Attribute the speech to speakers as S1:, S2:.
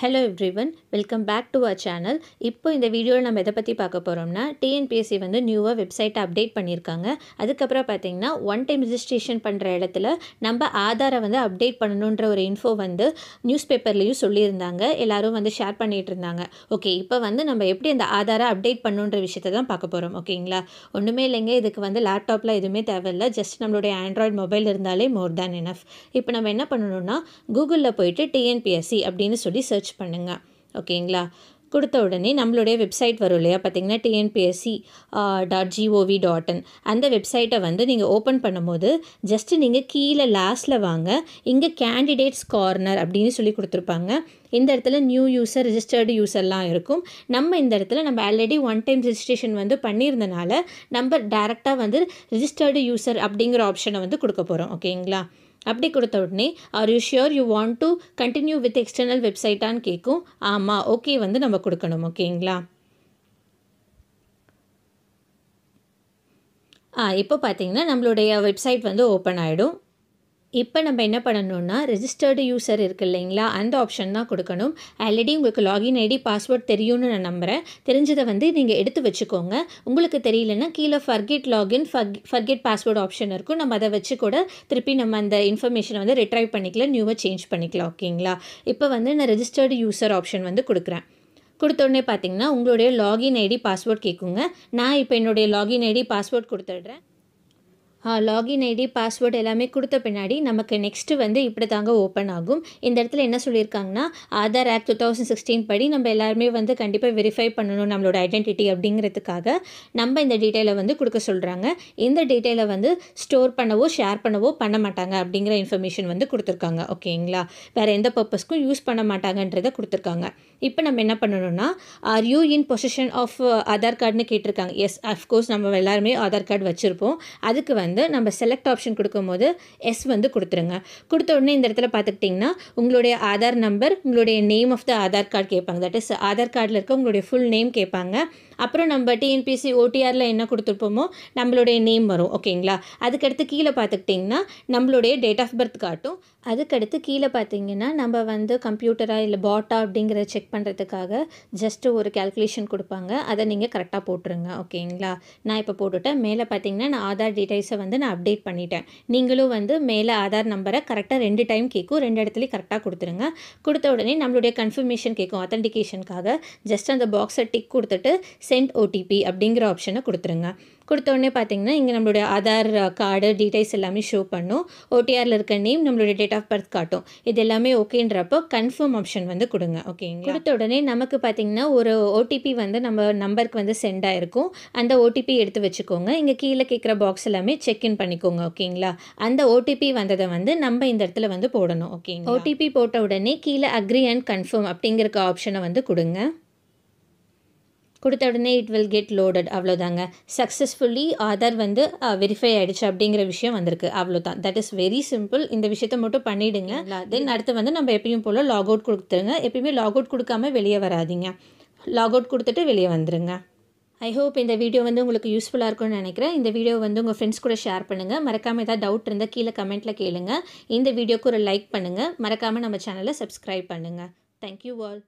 S1: hello everyone welcome back to our channel இப்போ இந்த வீடியோவில் நம்ம எதை பற்றி பார்க்க போகிறோம்னா டிஎன்பிஎஸ்சி வந்து நியூவாக வெப்சைட்டை அப்டேட் பண்ணியிருக்காங்க அதுக்கப்புறம் பார்த்தீங்கன்னா ஒன் டைம் ரிஜிஸ்ட்ரேஷன் பண்ணுற இடத்துல நம்ம ஆதாரை வந்து அப்டேட் பண்ணணுன்ற ஒரு இன்ஃபோ வந்து நியூஸ் பேப்பர்லேயும் சொல்லியிருந்தாங்க எல்லோரும் வந்து ஷேர் பண்ணிகிட்டு இருந்தாங்க ஓகே இப்போ வந்து நம்ம எப்படி அந்த ஆதாரை அப்டேட் பண்ணுன்ற விஷயத்தை தான் பார்க்க போகிறோம் ஓகேங்களா ஒன்றுமே இல்லைங்க இதுக்கு வந்து லேப்டாப்பில் எதுவுமே தேவையில்லை ஜஸ்ட் நம்மளுடைய ஆண்ட்ராய்டு மொபைல் இருந்தாலே மோர் தேன் எனஃப் இப்போ நம்ம என்ன பண்ணணும்னா கூகுளில் போயிட்டு டிஎன்பிஎஸ்சி அப்படின்னு சொல்லி சர்ச் சர்ச் பண்ணுங்கள் ஓகேங்களா கொடுத்த உடனே நம்மளுடைய வெப்சைட் வரும் இல்லையா பார்த்தீங்கன்னா TNPSC dot G O V dot in அந்த வெப்சைட்டை வந்து நீங்கள் ஓப்பன் பண்ணும்போது ஜஸ்ட்டு நீங்கள் கீழே லாஸ்ட்டில் வாங்க இங்கே கேண்டிடேட்ஸ் கார்னர் அப்படின்னு சொல்லி கொடுத்துருப்பாங்க இந்த இடத்துல நியூ யூஸர் ரிஜிஸ்டர்டு யூசர்லாம் இருக்கும் நம்ம இந்த இடத்துல நம்ம ஆல்ரெடி ஒன் டைம் ரிஜிஸ்ட்ரேஷன் வந்து பண்ணியிருந்தனால நம்ம டேரெக்டாக வந்து ரிஜிஸ்டர்டு யூசர் அப்படிங்கிற ஆப்ஷனை வந்து கொடுக்க போகிறோம் ஓகேங்களா அப்படி கொடுத்த உடனே are you sure you want to continue with external வெப்சைட்டான்னு கேட்கும் ஆமாம் ஓகே வந்து நம்ம கொடுக்கணும் ஓகேங்களா ஆ இப்போ பார்த்தீங்கன்னா நம்மளுடைய வெப்சைட் வந்து ஓப்பன் ஆகிடும் இப்போ நம்ம என்ன பண்ணணும்னா ரெஜிஸ்டர்டு யூசர் இருக்குது இல்லைங்களா அந்த ஆப்ஷன் தான் கொடுக்கணும் ஆல்ரெடி உங்களுக்கு லாகின் ஐடி பாஸ்வேர்ட் தெரியும்னு நான் நம்புகிறேன் தெரிஞ்சதை வந்து நீங்கள் எடுத்து வச்சுக்கோங்க உங்களுக்கு தெரியலன்னா கீழே forget login for forget password option இருக்கும் நம்ம அதை வச்சு கூட திருப்பி நம்ம அந்த இன்ஃபர்மேஷனை வந்து ரிட்ரைவ் பண்ணிக்கலாம் நியூவாக சேஞ்ச் பண்ணிக்கலாம் ஓகேங்களா இப்போ வந்து நான் ரெஜிஸ்டர்டு யூசர் ஆப்ஷன் வந்து கொடுக்குறேன் கொடுத்தோடனே பார்த்தீங்கன்னா உங்களுடைய லாகின் ஐடி பாஸ்வேர்ட் கேட்குங்க நான் இப்போ என்னுடைய லாகின் ஐடி பாஸ்வேர்ட் கொடுத்துட்றேன் லாகின் ஐடி பாஸ்வேர்டு எல்லாமே கொடுத்த பின்னாடி நமக்கு நெக்ஸ்ட்டு வந்து இப்படி தாங்க ஓப்பன் ஆகும் இந்த இடத்துல என்ன சொல்லியிருக்காங்கன்னா Aadhaar act two thousand sixteen படி நம்ம எல்லாருமே வந்து கண்டிப்பாக வெரிஃபை பண்ணணும் நம்மளோட ஐடென்டிட்டி அப்படிங்கிறதுக்காக நம்ம இந்த டீட்டெயிலை வந்து கொடுக்க சொல்கிறாங்க இந்த டீட்டெயிலை வந்து ஸ்டோர் பண்ணவோ ஷேர் பண்ணவோ பண்ண மாட்டாங்க அப்படிங்கிற இன்ஃபர்மேஷன் வந்து கொடுத்துருக்காங்க ஓகேங்களா வேறு எந்த பர்பஸ்க்கும் யூஸ் பண்ண மாட்டாங்கன்றதை கொடுத்துருக்காங்க இப்போ நம்ம என்ன பண்ணணும்னா are you in position of Aadhaar கார்டுன்னு கேட்டிருக்காங்க எஸ் அஃப்கோர்ஸ் நம்ம எல்லாருமே ஆதார் கார்டு வச்சுருப்போம் அதுக்கு வந்து வந்து நம்ம செலக்ட் ஆப்ஷன் கொடுக்கும்போது எஸ் வந்து கொடுத்துருங்க கொடுத்த உடனே இந்த இடத்துல பார்த்துக்கிட்டிங்கன்னா உங்களுடைய ஆதார் நம்பர் உங்களுடைய name of the Aadhaar card கேட்பாங்க தட் இஸ் ஆதார் கார்டில் இருக்க உங்களுடைய ஃபுல் நேம் கேட்பாங்க அப்புறம் நம்ம டிஎன்பிசி ஓடிஆரில் என்ன கொடுத்துருப்போமோ நம்மளுடைய நேம் வரும் ஓகேங்களா அதுக்கடுத்து கீழே பார்த்துக்கிட்டிங்கன்னா நம்மளுடைய டேட் ஆஃப் பர்த் காட்டும் அதுக்கடுத்து கீழே பார்த்தீங்கன்னா நம்ம வந்து கம்ப்யூட்டராக இல்லை பாட்டா அப்படிங்கிறத செக் பண்ணுறதுக்காக ஜஸ்ட்டு ஒரு கேல்குலேஷன் கொடுப்பாங்க அதை நீங்கள் கரெக்டாக போட்டுருங்க ஓகேங்களா நான் இப்போ போட்டுவிட்டேன் மேலே பார்த்தீங்கன்னா நான் ஆதார் டீட்டெயில்ஸை ஸ்டேட்டஸை வந்து நான் அப்டேட் பண்ணிட்டேன் நீங்களும் வந்து மேலே ஆதார் நம்பரை கரெக்டாக ரெண்டு டைம் கேட்கும் ரெண்டு இடத்துலையும் கரெக்டாக கொடுத்துருங்க கொடுத்த உடனே நம்மளுடைய கன்ஃபர்மேஷன் கேட்கும் அத்தன்டிகேஷனுக்காக ஜஸ்ட் அந்த பாக்ஸை டிக் கொடுத்துட்டு சென்ட் ஓடிபி அப்படிங்கிற ஆப்ஷனை கொடுத்துருங்க கொடுத்தோடனே பார்த்தீங்கன்னா இங்கே நம்மளுடைய ஆதார் கார்டு டீட்டெயில்ஸ் எல்லாமே ஷோ பண்ணும் ஓடிஆரில் இருக்க நேம் நம்மளுடைய டேட் ஆஃப் பர்த் காட்டும் இது எல்லாமே ஓகேன்றப்போ கன்ஃபார்ம் ஆப்ஷன் வந்து கொடுங்க ஓகேங்க கொடுத்த உடனே நமக்கு பார்த்தீங்கன்னா ஒரு ஓடிபி வந்து நம்ம நம்பருக்கு வந்து சென்ட் ஆகிருக்கும் அந்த ஓடிபி எடுத்து வச்சுக்கோங்க இங்கே கீழே கேட்குற பாக்ஸ் எல்லாமே செக்இன் பண்ணிக்கோங்க ஓகேங்களா அந்த ஓடிபி வந்ததை வந்து நம்ம இந்த இடத்துல வந்து போடணும் ஓகேங்க ஓடிபி போட்ட உடனே கீழே அக்ரி அண்ட் கன்ஃபார்ம் அப்படிங்கிற ஆப்ஷனை வந்து கொடுங்க கொடுத்த உடனே இட் வில் கெட் லோடட் அவ்வளோதாங்க சக்ஸஸ்ஃபுல்லி ஆதார் வந்து வெரிஃபை ஆகிடுச்சு அப்படிங்கிற விஷயம் வந்திருக்கு அவ்வளோதான் தட் இஸ் வெரி சிம்பிள் இந்த விஷயத்த மட்டும் பண்ணிவிடுங்க தென் அடுத்து வந்து நம்ம எப்பயும் போல் லாக் அவுட் கொடுத்துருங்க எப்பயுமே லாக் அவுட் கொடுக்காம வெளியே வராதிங்க லாக் அவுட் கொடுத்துட்டு வெளியே வந்துருங்க ஐ ஹோப் இந்த வீடியோ வந்து உங்களுக்கு யூஸ்ஃபுல்லாக இருக்கும்னு நினைக்கிறேன் இந்த வீடியோ வந்து உங்கள் ஃப்ரெண்ட்ஸ் கூட ஷேர் பண்ணுங்கள் மறக்காமல் ஏதாவது டவுட் இருந்தால் கீழே கமெண்ட்டில் கேளுங்கள் இந்த வீடியோக்கு ஒரு லைக் பண்ணுங்கள் மறக்காமல் நம்ம சேனலை சப்ஸ்கிரைப் பண்ணுங்கள் தேங்க்யூ ஆல்